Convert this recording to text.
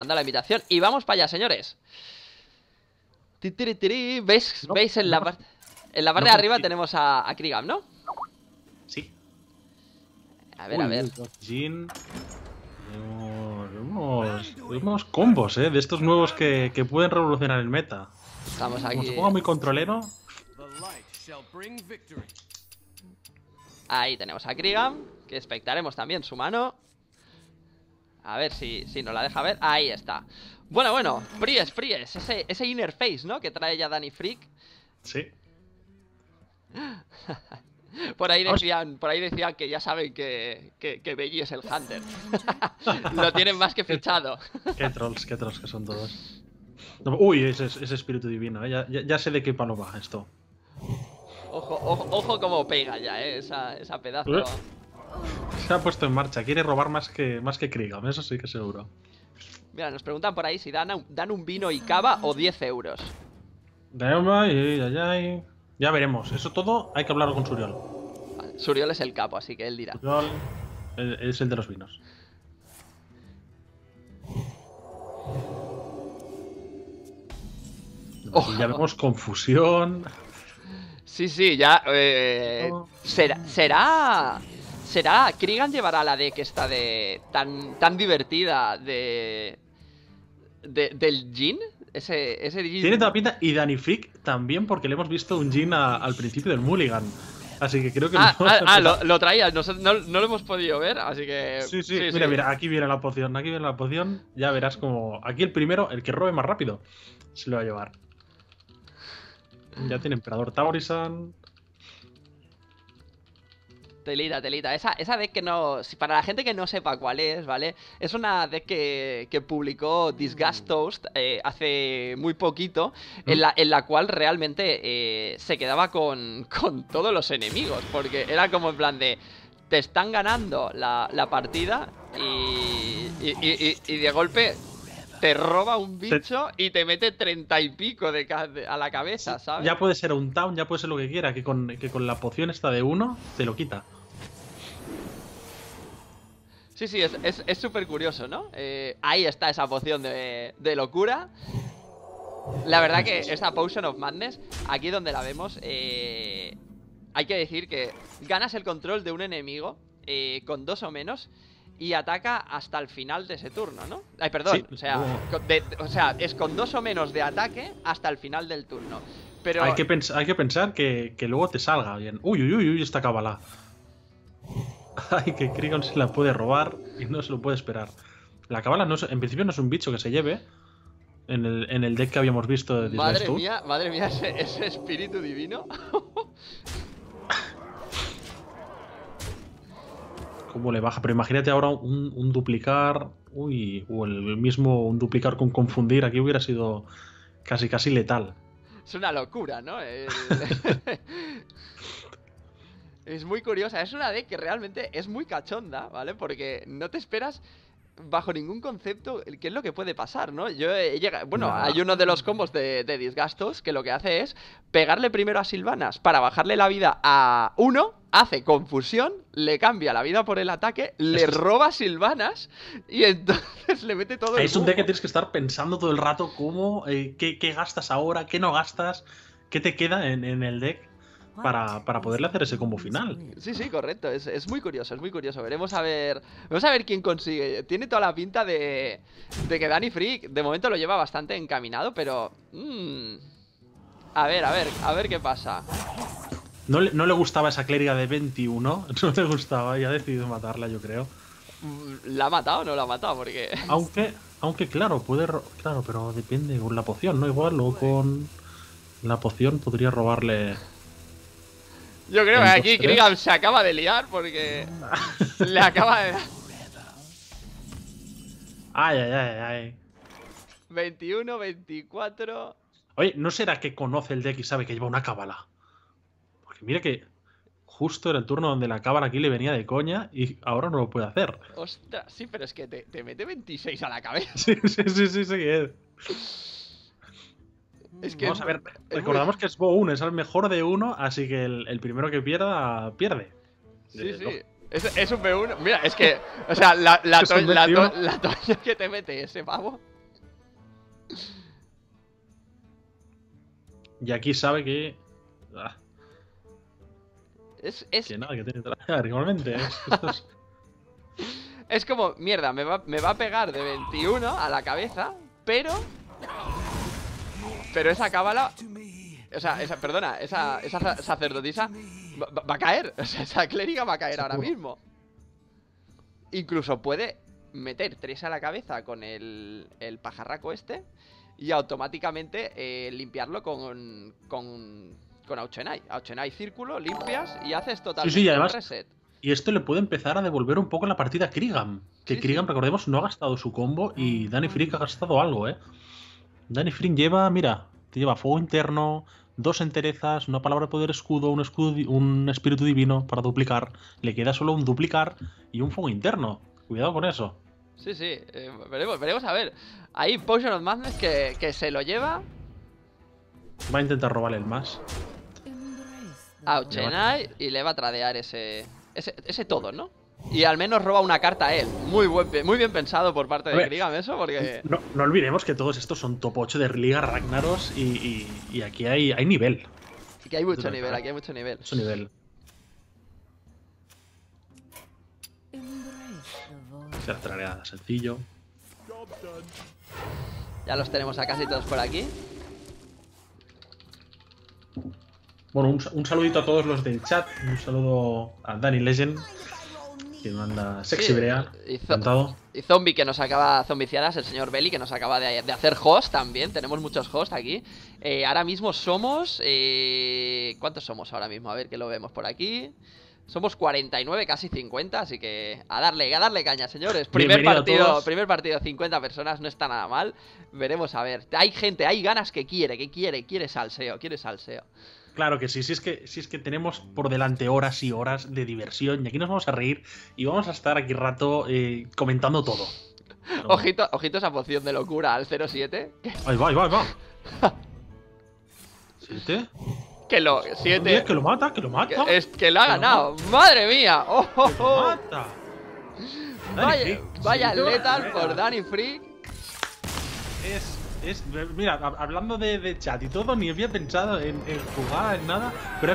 Manda la invitación y vamos para allá, señores. ¿Veis, ¿Veis en la parte en la parte de arriba tenemos a, a Krigam, ¿no? Sí. A ver, a ver. Jin. Unos, unos, combos, ¿eh? De estos nuevos que, que pueden revolucionar el meta. Estamos aquí. Como se ponga muy controlero. Ahí tenemos a Krigam, que expectaremos también su mano. A ver si, si nos la deja ver. Ahí está. Bueno, bueno, Fries, Fries. Ese, ese interface, ¿no? Que trae ya Danny Freak. Sí. Por ahí decían, por ahí decían que ya saben que, que, Belly es el Hunter. Lo tienen más que fichado. qué trolls, qué trolls que son todos. uy, ese, ese, espíritu divino, ¿eh? ya, ya, sé de qué va esto. Ojo, ojo, como pega ya, ¿eh? esa, esa pedazo. ¿Eh? Se ha puesto en marcha, quiere robar más que, más que eso sí que seguro. Mira, nos preguntan por ahí si dan, dan un vino y cava o 10 euros. Ya veremos, eso todo hay que hablarlo con Suriol. Suriol es el capo, así que él dirá. Suriol es el de los vinos. Oh. Ya vemos confusión. Sí, sí, ya. Eh, oh. será ¿Será? ¿Krigan llevará la deck esta de. tan, tan divertida de. del Jin? Ese, ese Jin. Tiene toda pinta. Y Danny también, porque le hemos visto un Jin al principio del Mulligan. Así que creo que. Ah, ah, ah lo, ah, traías, no, lo hemos podido ver, así que. Sí, sí, mira, mira, aquí viene la poción, aquí viene la poción. Ya verás como. Aquí el primero, el que robe más rápido, se lo va a llevar. Ya tiene Emperador Taurisan. Telita, telita. Esa, esa deck que no. para la gente que no sepa cuál es, ¿vale? Es una deck que, publicó Disgust mm. Toast eh, hace muy poquito, en la, en la cual realmente eh, se quedaba con, todos los enemigos, porque era como en plan de. Te están ganando la, partida y, y, y de golpe te roba un bicho y te mete treinta y pico de a la cabeza, ¿sabes? Ya puede ser un town, ya puede ser lo que quiera, que con, la poción esta de uno te lo quita. Sí, sí, es súper curioso, ¿no? Eh, ahí está esa poción de, locura. La verdad que esta Potion of Madness, aquí donde la vemos, eh, hay que decir que ganas el control de un enemigo eh, con dos o menos y ataca hasta el final de ese turno, ¿no? Ay, perdón, o, sea, es con dos o menos de ataque hasta el final del turno. Pero... Hay que, hay que pensar que, luego te salga bien. Uy, uy, uy, uy, esta cabala Ay, que Krigon se la puede robar y no se lo puede esperar. La cabala no en principio no es un bicho que se lleve en el, en el deck que habíamos visto de Madre mía, madre mía, ese, ese espíritu divino. cómo le baja. Pero imagínate ahora un, duplicar, uy, o el mismo un duplicar con confundir, aquí hubiera sido casi casi letal. Es una locura, ¿no? es muy curiosa, es una deck que realmente es muy cachonda, ¿vale? Porque no te esperas bajo ningún concepto qué es lo que puede pasar, ¿no? Yo llega bueno, hay uno de los combos de, de, disgastos que lo que hace es pegarle primero a Silvanas para bajarle la vida a uno, hace confusión, le cambia la vida por el ataque, le roba a Silvanas y entonces le mete todo. Es un deck que tienes que estar pensando todo el rato cómo, eh, qué, qué gastas ahora, qué no gastas, qué te queda en, en el deck para, poderle hacer ese combo final. Sí, sí, correcto. Es, muy curioso, es muy curioso. Veremos a ver. Vamos a ver quién consigue. Tiene toda la pinta de. de que Danny Freak de momento lo lleva bastante encaminado, pero. Mm. a ver, a ver, a ver qué pasa. No le, gustaba esa clériga de 21, no le gustaba y ha decidido matarla, yo creo. Mm, ¿La ha matado o no la ha matado? Porque. Aunque, aunque claro, puede. Claro, pero depende con la poción, ¿no? Igual, luego con. La poción podría robarle yo creo que aquí Krigan se acaba de liar porque le acaba de Ay, ay, ay, ay. 21, 24. Oye, ¿no será que conoce el deck y sabe que lleva una cábala? Porque mira que justo era el turno donde la cábala aquí le venía de coña y ahora no lo puede hacer. Ostras, sí, pero es que te, mete 26 a la cabeza. Sí, sí, sí, sí, sí. Es. Es que Vamos a ver, recordamos que es b 1, es el mejor de uno, así que el, primero que pierda, pierde. Sí, sí. Es, un B1. Mira, es que. O sea, la, toalla que te mete ese pavo. Y aquí sabe que. Ah, es, es, Que nada, que tiene traje, igualmente. ¿eh? Es, es... es, como, mierda, me va, me va a pegar de 21 a la cabeza, pero pero esa cábala o sea, esa, perdona, esa, sacerdotisa va, a caer. O sea, esa clériga va a caer ahora mismo. Incluso puede meter tres a la cabeza con el, pajarraco este y automáticamente eh, limpiarlo con, con, con Auchenai. Auchenai círculo, limpias y haces totalmente además, reset. Y esto le puede empezar a devolver un poco la partida a Krigan. Que Krigam, recordemos, no ha gastado su combo y ah. Danny Frick ha gastado algo, ¿eh? Danny Flynn lleva, mira, te lleva fuego interno, dos enterezas, una palabra de poder escudo, un escudo, un espíritu divino para duplicar. Le queda solo un duplicar y un fuego interno. Cuidado con eso. Sí, sí, eh, veremos, veremos a ver. ahí Potion of Madness que, que se lo lleva. Va a intentar robarle el más. A y le va a tradear ese, ese todo, ¿no? y al menos roba una carta a él. Muy, muy bien pensado por parte de Krigam ¿eh? eso, porque... No, no, olvidemos que todos estos son top 8 de Liga Ragnaros y, y, aquí hay, hay nivel. Aquí hay mucho nivel, aquí hay mucho nivel. Mucho nivel. sencillo. Ya los tenemos a casi todos por aquí. Bueno, un, un, saludito a todos los del chat. Un saludo a Danny Legend, Sexy Y, Zombie que nos acaba, Zombiciadas, el señor Belly que nos acaba de, hacer host también. Tenemos muchos host aquí. Eh, ahora mismo somos. Eh, ¿Cuántos somos ahora mismo? A ver que lo vemos por aquí. Somos 49, casi 50, así que a darle, a darle caña, señores. Primer partido, primer partido, 50 personas, no está nada mal. Veremos a ver. Hay gente, hay ganas que quiere, que quiere, quiere salseo, quiere salseo. Claro que sí, si es que, es que tenemos por delante horas y horas de diversión y aquí nos vamos a reír y vamos a estar aquí rato eh, comentando todo. Ojito, ojito esa poción de locura al 07. Ahí va, ahí va, ahí va. ¿7? Que lo. que lo mata, que lo mata. es que lo ha ganado. ¡Madre mía! Oh, ¡Oh, oh, mata! Vaya, letal por Danny Free. Es es, mira, hablando de, de, chat y todo, ni había pensado en, jugar, en nada, pero